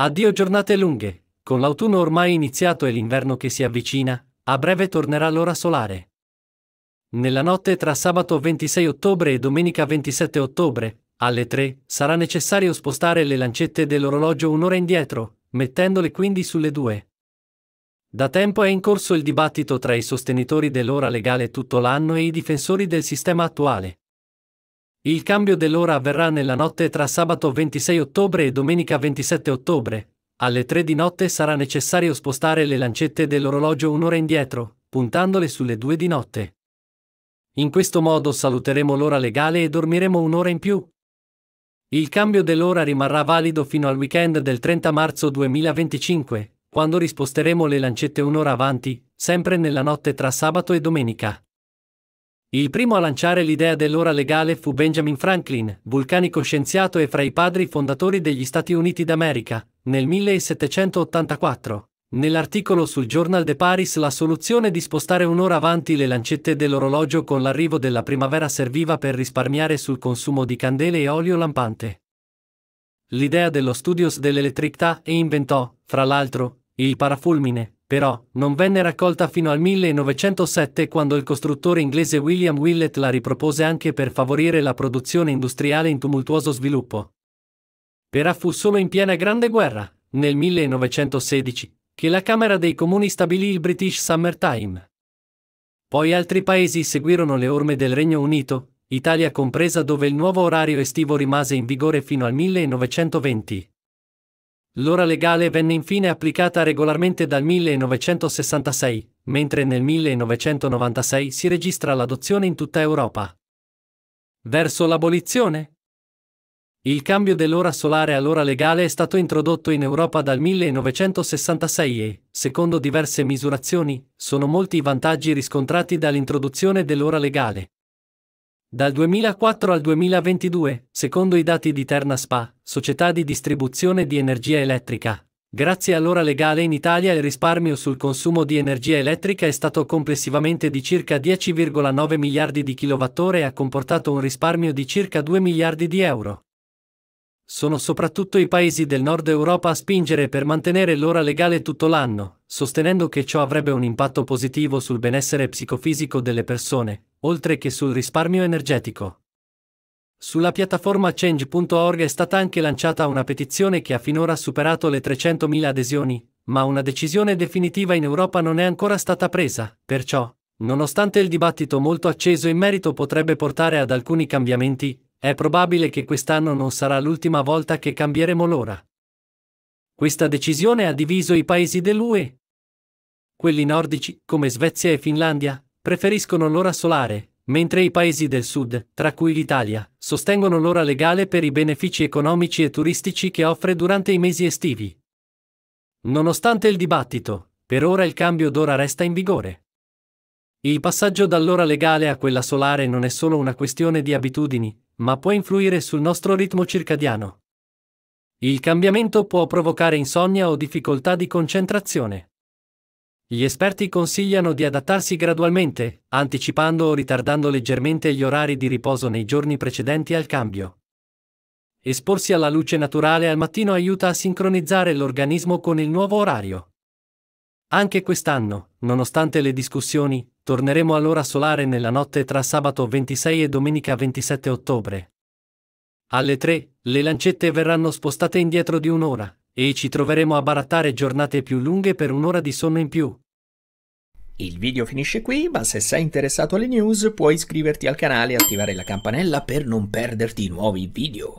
Addio giornate lunghe, con l'autunno ormai iniziato e l'inverno che si avvicina, a breve tornerà l'ora solare. Nella notte tra sabato 26 ottobre e domenica 27 ottobre, alle 3, sarà necessario spostare le lancette dell'orologio un'ora indietro, mettendole quindi sulle 2. Da tempo è in corso il dibattito tra i sostenitori dell'ora legale tutto l'anno e i difensori del sistema attuale. Il cambio dell'ora avverrà nella notte tra sabato 26 ottobre e domenica 27 ottobre. Alle 3 di notte sarà necessario spostare le lancette dell'orologio un'ora indietro, puntandole sulle 2 di notte. In questo modo saluteremo l'ora legale e dormiremo un'ora in più. Il cambio dell'ora rimarrà valido fino al weekend del 30 marzo 2025, quando risposteremo le lancette un'ora avanti, sempre nella notte tra sabato e domenica. Il primo a lanciare l'idea dell'ora legale fu Benjamin Franklin, vulcanico scienziato e fra i padri fondatori degli Stati Uniti d'America, nel 1784. Nell'articolo sul Journal de Paris la soluzione di spostare un'ora avanti le lancette dell'orologio con l'arrivo della primavera serviva per risparmiare sul consumo di candele e olio lampante. L'idea dello studios dell'elettricità e inventò, fra l'altro, il parafulmine, però, non venne raccolta fino al 1907 quando il costruttore inglese William Willett la ripropose anche per favorire la produzione industriale in tumultuoso sviluppo. Però fu solo in piena Grande Guerra, nel 1916, che la Camera dei Comuni stabilì il British Summertime. Poi altri paesi seguirono le orme del Regno Unito, Italia compresa dove il nuovo orario estivo rimase in vigore fino al 1920. L'ora legale venne infine applicata regolarmente dal 1966, mentre nel 1996 si registra l'adozione in tutta Europa. Verso l'abolizione? Il cambio dell'ora solare all'ora legale è stato introdotto in Europa dal 1966 e, secondo diverse misurazioni, sono molti i vantaggi riscontrati dall'introduzione dell'ora legale. Dal 2004 al 2022, secondo i dati di Terna Spa, società di distribuzione di energia elettrica, grazie all'ora legale in Italia il risparmio sul consumo di energia elettrica è stato complessivamente di circa 10,9 miliardi di kWh e ha comportato un risparmio di circa 2 miliardi di euro. Sono soprattutto i paesi del nord Europa a spingere per mantenere l'ora legale tutto l'anno, sostenendo che ciò avrebbe un impatto positivo sul benessere psicofisico delle persone, oltre che sul risparmio energetico. Sulla piattaforma change.org è stata anche lanciata una petizione che ha finora superato le 300.000 adesioni, ma una decisione definitiva in Europa non è ancora stata presa, perciò, nonostante il dibattito molto acceso in merito potrebbe portare ad alcuni cambiamenti, è probabile che quest'anno non sarà l'ultima volta che cambieremo l'ora. Questa decisione ha diviso i paesi dell'UE. Quelli nordici, come Svezia e Finlandia, preferiscono l'ora solare, mentre i paesi del sud, tra cui l'Italia, sostengono l'ora legale per i benefici economici e turistici che offre durante i mesi estivi. Nonostante il dibattito, per ora il cambio d'ora resta in vigore. Il passaggio dall'ora legale a quella solare non è solo una questione di abitudini, ma può influire sul nostro ritmo circadiano. Il cambiamento può provocare insonnia o difficoltà di concentrazione. Gli esperti consigliano di adattarsi gradualmente, anticipando o ritardando leggermente gli orari di riposo nei giorni precedenti al cambio. Esporsi alla luce naturale al mattino aiuta a sincronizzare l'organismo con il nuovo orario. Anche quest'anno, nonostante le discussioni, torneremo all'ora solare nella notte tra sabato 26 e domenica 27 ottobre. Alle 3, le lancette verranno spostate indietro di un'ora, e ci troveremo a barattare giornate più lunghe per un'ora di sonno in più. Il video finisce qui, ma se sei interessato alle news puoi iscriverti al canale e attivare la campanella per non perderti i nuovi video.